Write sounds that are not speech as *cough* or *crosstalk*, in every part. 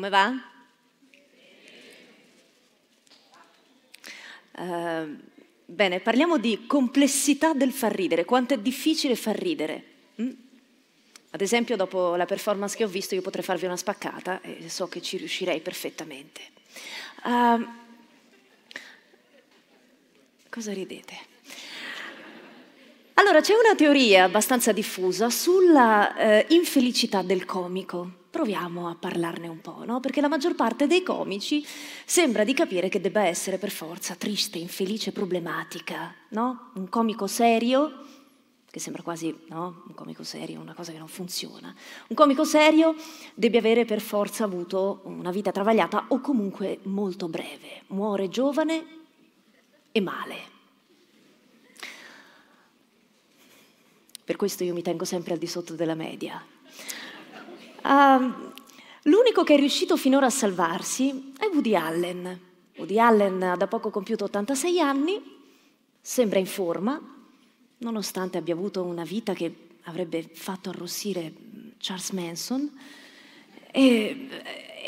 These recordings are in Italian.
Come va? Uh, bene, parliamo di complessità del far ridere, quanto è difficile far ridere. Mm? Ad esempio, dopo la performance che ho visto, io potrei farvi una spaccata e so che ci riuscirei perfettamente. Uh, cosa ridete? Allora, c'è una teoria abbastanza diffusa sulla eh, infelicità del comico. Proviamo a parlarne un po', no? Perché la maggior parte dei comici sembra di capire che debba essere per forza triste, infelice, problematica, no? Un comico serio, che sembra quasi, no? Un comico serio, una cosa che non funziona. Un comico serio debba avere per forza avuto una vita travagliata o comunque molto breve. Muore giovane e male per questo io mi tengo sempre al di sotto della media. Uh, l'unico che è riuscito finora a salvarsi è Woody Allen. Woody Allen ha da poco compiuto 86 anni, sembra in forma, nonostante abbia avuto una vita che avrebbe fatto arrossire Charles Manson. E,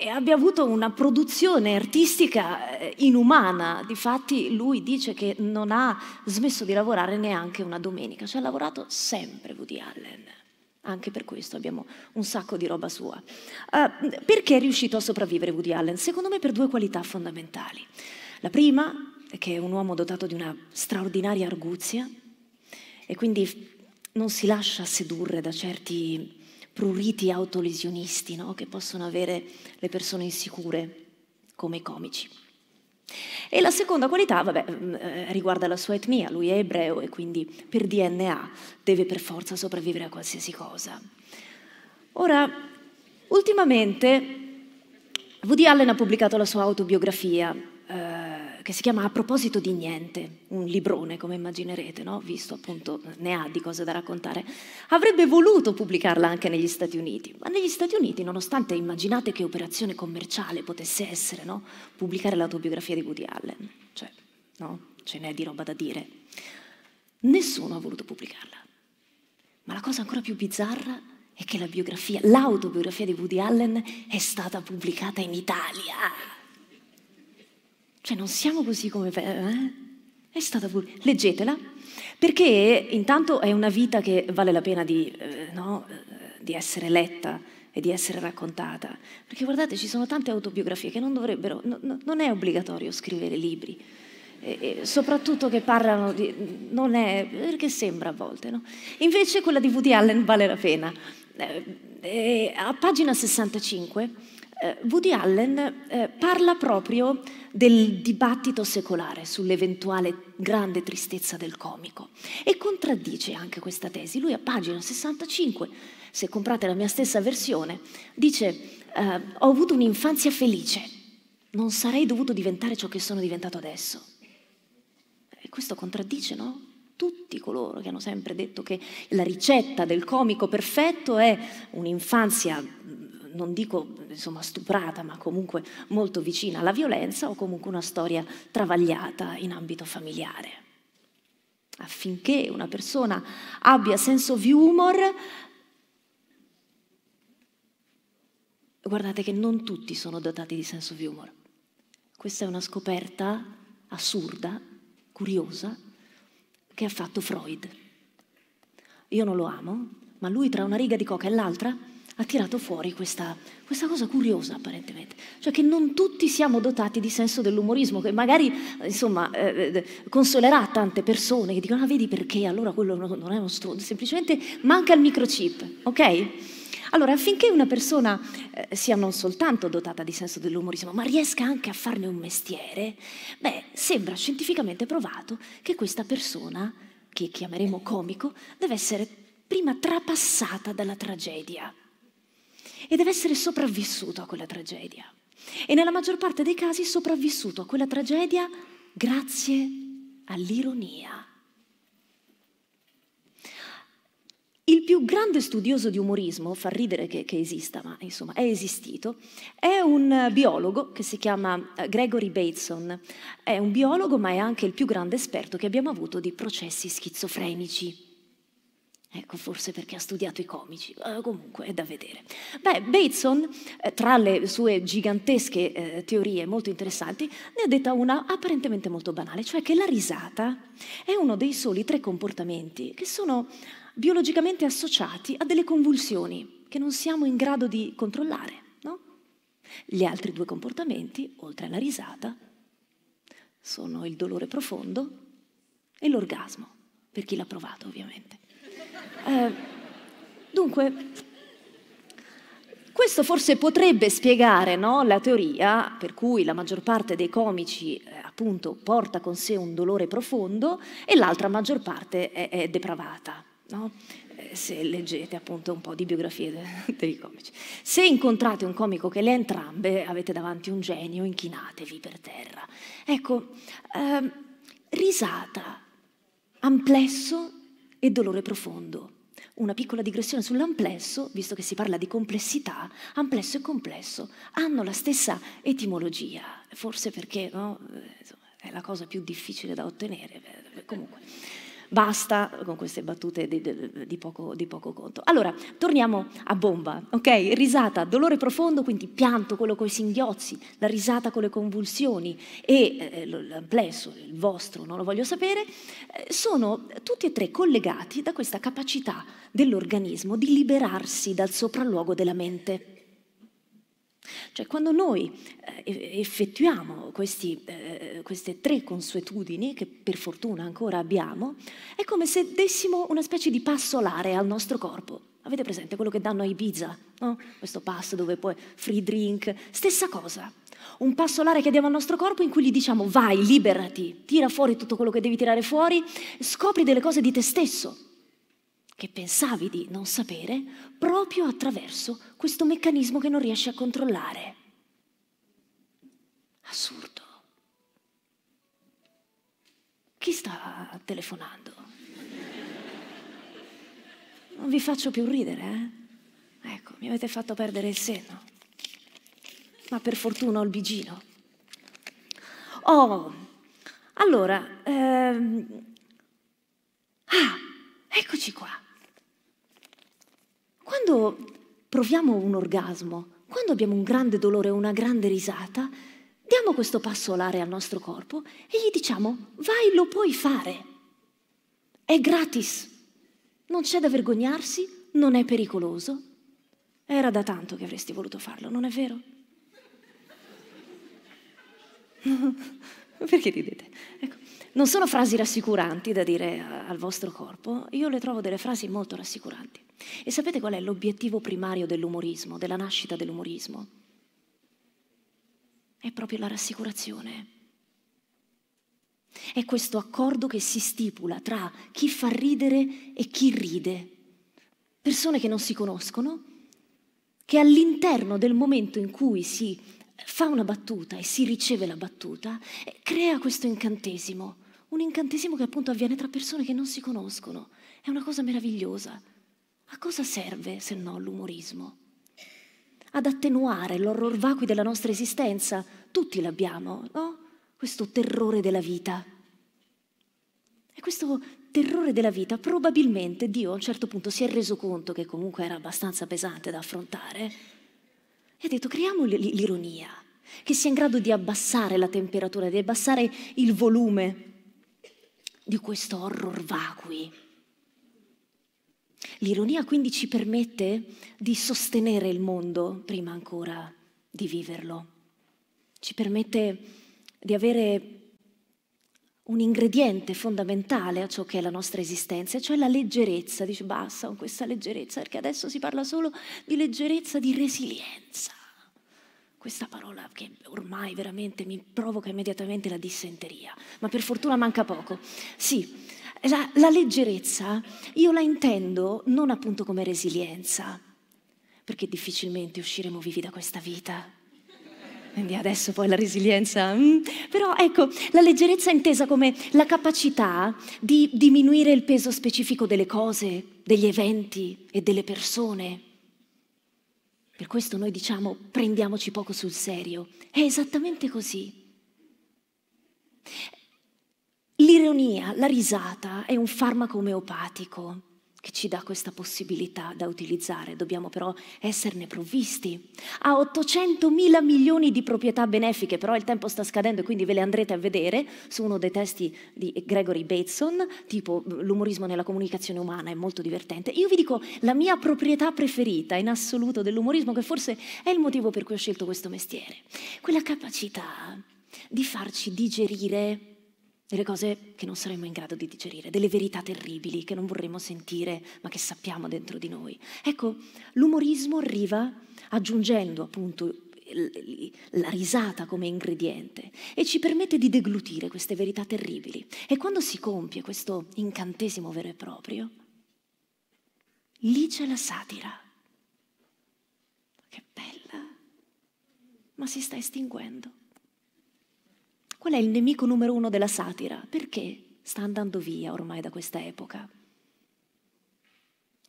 e abbia avuto una produzione artistica eh, inumana. Difatti lui dice che non ha smesso di lavorare neanche una domenica, cioè ha lavorato sempre Woody Allen. Anche per questo abbiamo un sacco di roba sua. Uh, perché è riuscito a sopravvivere Woody Allen? Secondo me per due qualità fondamentali. La prima è che è un uomo dotato di una straordinaria arguzia e quindi non si lascia sedurre da certi pruriti autolesionisti no? che possono avere le persone insicure come i comici. E la seconda qualità, vabbè, mm, eh, riguarda la sua etnia, lui è ebreo e quindi per DNA deve per forza sopravvivere a qualsiasi cosa. Ora, ultimamente Woody Allen ha pubblicato la sua autobiografia, eh, che si chiama A proposito di niente, un librone come immaginerete, no? visto appunto ne ha di cose da raccontare, avrebbe voluto pubblicarla anche negli Stati Uniti, ma negli Stati Uniti, nonostante immaginate che operazione commerciale potesse essere, no? pubblicare l'autobiografia di Woody Allen, cioè no? ce n'è di roba da dire, nessuno ha voluto pubblicarla. Ma la cosa ancora più bizzarra è che la biografia, l'autobiografia di Woody Allen è stata pubblicata in Italia. Cioè non siamo così come... Eh? È stata pure... Leggetela, perché intanto è una vita che vale la pena di, eh, no, eh, di essere letta e di essere raccontata. Perché guardate, ci sono tante autobiografie che non dovrebbero... No, no, non è obbligatorio scrivere libri. E, e soprattutto che parlano di... non è... perché sembra a volte, no? Invece quella di Woody Allen vale la pena. E, eh, eh, a pagina 65 eh, Woody Allen eh, parla proprio del dibattito secolare sull'eventuale grande tristezza del comico e contraddice anche questa tesi. Lui a pagina 65, se comprate la mia stessa versione, dice eh, ho avuto un'infanzia felice, non sarei dovuto diventare ciò che sono diventato adesso. E questo contraddice, no? tutti coloro che hanno sempre detto che la ricetta del comico perfetto è un'infanzia non dico insomma, stuprata, ma comunque molto vicina alla violenza o comunque una storia travagliata in ambito familiare. Affinché una persona abbia senso di humor, guardate che non tutti sono dotati di senso di humor. Questa è una scoperta assurda, curiosa, che ha fatto Freud. Io non lo amo, ma lui tra una riga di coca e l'altra ha tirato fuori questa, questa, cosa curiosa apparentemente, cioè che non tutti siamo dotati di senso dell'umorismo, che magari eh, insomma eh, eh, consolerà tante persone che dicono ah vedi perché allora quello non è uno stronzo, semplicemente manca il microchip, ok? Allora, affinché una persona eh, sia non soltanto dotata di senso dell'umorismo, ma riesca anche a farne un mestiere, beh, sembra scientificamente provato che questa persona, che chiameremo comico, deve essere prima trapassata dalla tragedia e deve essere sopravvissuto a quella tragedia. E nella maggior parte dei casi sopravvissuto a quella tragedia grazie all'ironia. Il più grande studioso di umorismo, fa ridere che, che, esista, ma insomma è esistito, è un biologo che si chiama eh, Gregory Bateson. È un biologo, ma è anche il più grande esperto che abbiamo avuto di processi schizofrenici. Ecco, forse perché ha studiato i comici, uh, comunque è da vedere. Beh, Bateson, eh, tra le sue gigantesche eh, teorie molto interessanti, ne ha detta una apparentemente molto banale, cioè che la risata è uno dei soli tre comportamenti che sono biologicamente associati a delle convulsioni che non siamo in grado di controllare. No? Gli altri due comportamenti, oltre alla risata, sono il dolore profondo e l'orgasmo, per chi l'ha provato ovviamente. Eh, dunque, questo forse potrebbe spiegare no, la teoria per cui la maggior parte dei comici eh, appunto porta con sé un dolore profondo e l'altra maggior parte è, è depravata. No? Eh, se leggete appunto un po' di biografie *laughs* dei comici. Se incontrate un comico che le ha entrambe, avete davanti un genio, inchinatevi per terra. Ecco, ehm, risata, amplesso e dolore profondo. Una piccola digressione sull'amplesso, visto che si parla di complessità, amplesso e complesso hanno la stessa etimologia, forse perché no? Eh, è la cosa più difficile da ottenere, comunque. Basta con queste battute di, di, poco, di poco, conto. Allora, torniamo a bomba, ok? Risata, dolore profondo, quindi pianto, quello con i singhiozzi, la risata con le convulsioni e eh, l'amplesso, il vostro, non lo voglio sapere, eh, sono tutti e tre collegati da questa capacità dell'organismo di liberarsi dal sopralluogo della mente. Cioè quando noi eh, effettuiamo questi, eh, queste tre consuetudini, che per fortuna ancora abbiamo, è come se dessimo una specie di passolare al nostro corpo. Avete presente quello che danno a Ibiza? No? Questo pass dove poi free drink, stessa cosa. Un passolare che diamo al nostro corpo in cui gli diciamo vai, liberati, tira fuori tutto quello che devi tirare fuori, scopri delle cose di te stesso, che pensavi di non sapere proprio attraverso questo meccanismo che non riesci a controllare. Assurdo. Chi sta telefonando? Non vi faccio più ridere, eh? Ecco, mi avete fatto perdere il senno. Ma per fortuna ho il bigino. Oh, allora, ehm... ah, eccoci qua quando proviamo un orgasmo, quando abbiamo un grande dolore o una grande risata, diamo questo passo alare al nostro corpo e gli diciamo vai, lo puoi fare. È gratis. Non c'è da vergognarsi, non è pericoloso. Era da tanto che avresti voluto farlo, non è vero? *laughs* Perché ridete? Ecco. Non sono frasi rassicuranti da dire al vostro corpo, io le trovo delle frasi molto rassicuranti. E sapete qual è l'obiettivo primario dell'umorismo, della nascita dell'umorismo? È proprio la rassicurazione. È questo accordo che si stipula tra chi fa ridere e chi ride. Persone che non si conoscono, che all'interno del momento in cui si fa una battuta e si riceve la battuta, crea questo incantesimo. Un incantesimo che appunto avviene tra persone che non si conoscono. È una cosa meravigliosa. A cosa serve se no l'umorismo? Ad attenuare l'horror vacui della nostra esistenza. Tutti l'abbiamo, no? Questo terrore della vita. E questo terrore della vita probabilmente Dio a un certo punto si è reso conto che comunque era abbastanza pesante da affrontare e ha detto creiamo l'ironia, che sia in grado di abbassare la temperatura, di abbassare il volume di questo horror vacui L'ironia quindi ci permette di sostenere il mondo prima ancora di viverlo, ci permette di avere un ingrediente fondamentale a ciò che è la nostra esistenza, cioè la leggerezza. Dice basta con questa leggerezza, perché adesso si parla solo di leggerezza, di resilienza. Questa parola che ormai veramente mi provoca immediatamente la dissenteria, ma per fortuna manca poco. Sì, la, la leggerezza io la intendo non appunto come resilienza, perché difficilmente usciremo vivi da questa vita. Quindi adesso poi la resilienza. Mm. Però ecco, la leggerezza è intesa come la capacità di diminuire il peso specifico delle cose, degli eventi e delle persone. Per questo noi diciamo prendiamoci poco sul serio. È esattamente così. L'ironia, la risata è un farmaco omeopatico che ci dà questa possibilità da utilizzare, dobbiamo però esserne provvisti. Ha 800 mila milioni di proprietà benefiche, però il tempo sta scadendo e quindi ve le andrete a vedere su uno dei testi di Gregory Bateson, tipo L'umorismo nella comunicazione umana, è molto divertente. Io vi dico la mia proprietà preferita in assoluto dell'umorismo, che forse è il motivo per cui ho scelto questo mestiere, quella capacità di farci digerire delle cose che non saremmo in grado di digerire, delle verità terribili che non vorremmo sentire ma che sappiamo dentro di noi. Ecco, l'umorismo arriva aggiungendo appunto la risata come ingrediente e ci permette di deglutire queste verità terribili. E quando si compie questo incantesimo vero e proprio, lì c'è la satira. Che bella, ma si sta estinguendo. Qual è il nemico numero uno della satira? Perché sta andando via ormai da questa epoca?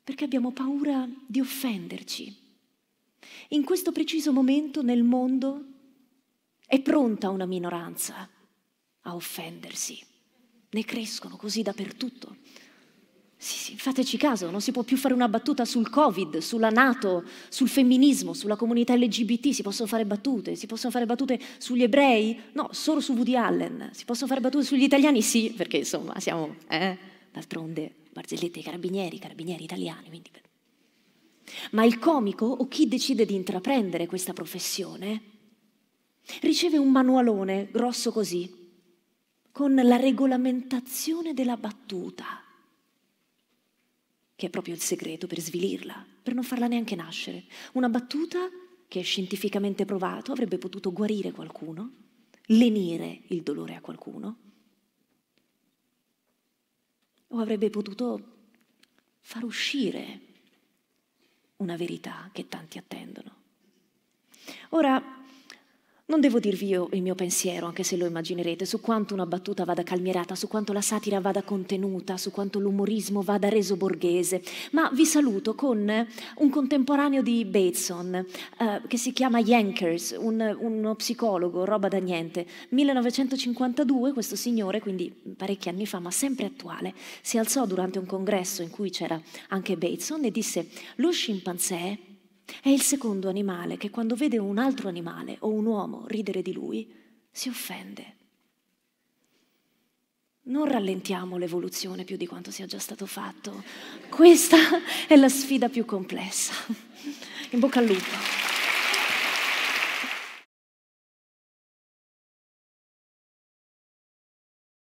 Perché abbiamo paura di offenderci. In questo preciso momento nel mondo è pronta una minoranza a offendersi. Ne crescono così dappertutto. Sì, sì, fateci caso, non si può più fare una battuta sul Covid, sulla Nato, sul femminismo, sulla comunità LGBT, si possono fare battute, si possono fare battute sugli ebrei? No, solo su Woody Allen. Si possono fare battute sugli italiani? Sì, perché insomma siamo, eh? D'altronde, barzellette e Carabinieri, Carabinieri italiani, quindi... Ma il comico o chi decide di intraprendere questa professione riceve un manualone grosso così, con la regolamentazione della battuta che è proprio il segreto per svilirla, per non farla neanche nascere. Una battuta che è scientificamente provato avrebbe potuto guarire qualcuno, lenire il dolore a qualcuno, o avrebbe potuto far uscire una verità che tanti attendono. Ora, non devo dirvi io il mio pensiero, anche se lo immaginerete, su quanto una battuta vada calmierata, su quanto la satira vada contenuta, su quanto l'umorismo vada reso borghese, ma vi saluto con un contemporaneo di Bateson eh, che si chiama Yankers, un, uno psicologo, roba da niente. 1952 questo signore, quindi parecchi anni fa, ma sempre attuale, si alzò durante un congresso in cui c'era anche Bateson e disse lo scimpanzé è il secondo animale che quando vede un altro animale o un uomo ridere di lui, si offende. Non rallentiamo l'evoluzione più di quanto sia già stato fatto. Questa è la sfida più complessa. In bocca al lupo.